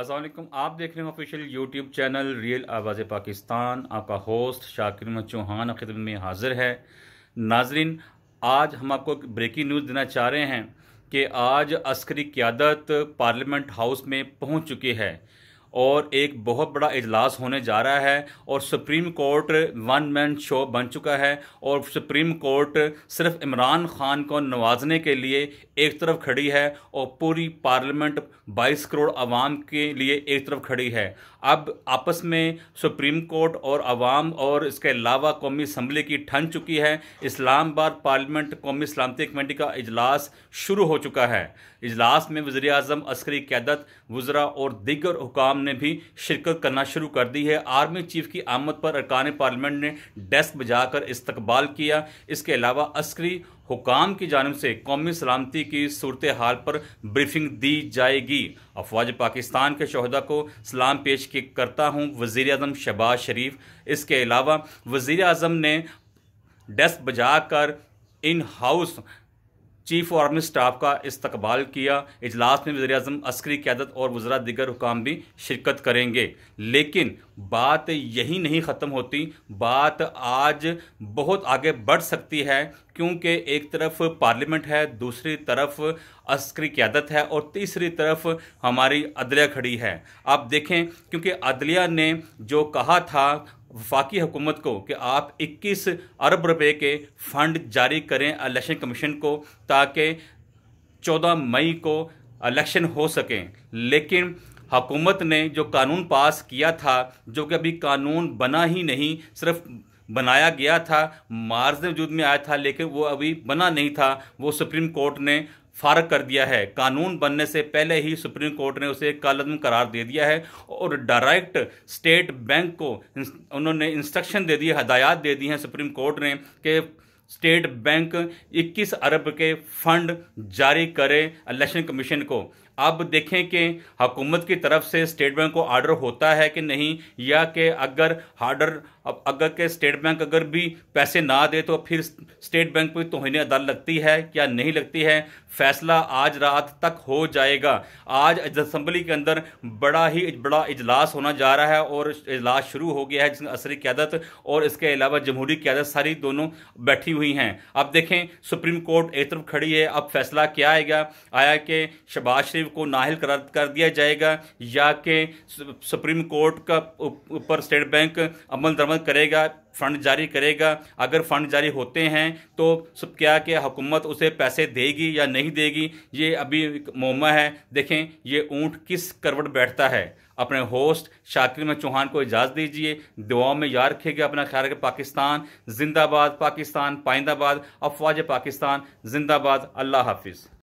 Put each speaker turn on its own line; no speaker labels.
असलम आप देख रहे हैं ऑफिशियल यूट्यूब चैनल रियल आवाज़ पाकिस्तान आपका होस्ट शाकिर चौहान खिदमत में हाजिर है नाजरीन आज हम आपको एक ब्रेकिंग न्यूज़ देना चाह रहे हैं कि आज अस्करी क्यादत पार्लियामेंट हाउस में पहुंच चुकी है और एक बहुत बड़ा इजलास होने जा रहा है और supreme court one man show बन चुका है और सुप्रीम कोर्ट सिर्फ इमरान खान को नवाजने के लिए एक तरफ खड़ी है और पूरी पार्लियामेंट 22 करोड़ आवाम के लिए एक तरफ खड़ी है अब आपस में सुप्रीम कोर्ट और आवाम और इसके अलावा कौमी असम्बली की ठन चुकी है इस्लामाबाद पार्लियामेंट कौमी सलामती कमेटी का इजलास शुरू हो चुका है इजलास में वज़ी अजम अस्करी क्यादत वज़रा और दिगर हुकाम सामने भी शिरकत करना शुरू कर दी है आर्मी चीफ की आमद पर अरकान पार्लियामेंट ने डेस्क बजाकर इस्तकबाल किया इसके अलावा अस्करी हुकाम की जानब से कौमी सलामती की सूरत हाल पर ब्रीफिंग दी जाएगी अफवाज पाकिस्तान के शहदा को सलाम पेश करता हूँ वज़ी अजम शहबाज शरीफ इसके अलावा वज़ी अजम ने डेस्क बजा कर इन हाउस चीफ और आर्मी स्टाफ का इस्तबाल किया इजलास में वजी अजम अस्करी क्यादत और वजरा दिगर हुकाम भी शिरकत करेंगे लेकिन बात यही नहीं ख़त्म होती बात आज बहुत आगे बढ़ सकती है क्योंकि एक तरफ पार्लियामेंट है दूसरी तरफ अस्करी क्यादत है और तीसरी तरफ हमारी अदलिया खड़ी है आप देखें क्योंकि अदलिया ने जो कहा था वफाकी हुकूमत को कि आप 21 अरब रुपए के फ़ंड जारी करें इलेक्शन कमीशन को ताकि 14 मई को इलेक्शन हो सकें लेकिन हुकूमत ने जो कानून पास किया था जो कि अभी कानून बना ही नहीं सिर्फ बनाया गया था मार्ज वजूद में आया था लेकिन वो अभी बना नहीं था वो सुप्रीम कोर्ट ने फारग कर दिया है कानून बनने से पहले ही सुप्रीम कोर्ट ने उसे कलदम करार दे दिया है और डायरेक्ट स्टेट बैंक को उन्होंने इंस्ट्रक्शन दे दिए हदायत दे दी हैं सुप्रीम कोर्ट ने कि स्टेट बैंक 21 अरब के फंड जारी करे इलेक्शन कमीशन को अब देखें कि हुकूमत की तरफ से स्टेट बैंक को आर्डर होता है कि नहीं या कि अगर आर्डर अगर के स्टेट बैंक अगर भी पैसे ना दे तो फिर स्टेट बैंक पर तोहनी अदाल लगती है क्या नहीं लगती है फैसला आज रात तक हो जाएगा आज असम्बली के अंदर बड़ा ही बड़ा इजलास होना जा रहा है और इजलास शुरू हो गया है जिसमें असरी क्यादत और इसके अलावा जमहूरी क्यादत सारी दोनों बैठी हुई हैं अब देखें सुप्रीम कोर्ट एक तरफ खड़ी है अब फैसला क्या आएगा आया कि शहबाज शरीफ को नाहल करार कर दिया जाएगा या कि सुप्रीम कोर्ट का ऊपर स्टेट बैंक अमल दमल करेगा फ़ंड जारी करेगा अगर फ़ंड जारी होते हैं तो सब क्या कि हुकूमत उसे पैसे देगी या नहीं देगी ये अभी मोमा है देखें ये ऊँट किस करवट बैठता है अपने होस्ट शाकिर में चौहान को इजाज़त दीजिए दुआओं में याद रखेगा अपना ख्याल रखें पाकिस्तान जिंदाबाद पाकिस्तान पाइंदाबाद अफवाज पाकिस्तान जिंदाबाद अल्लाह हाफिज़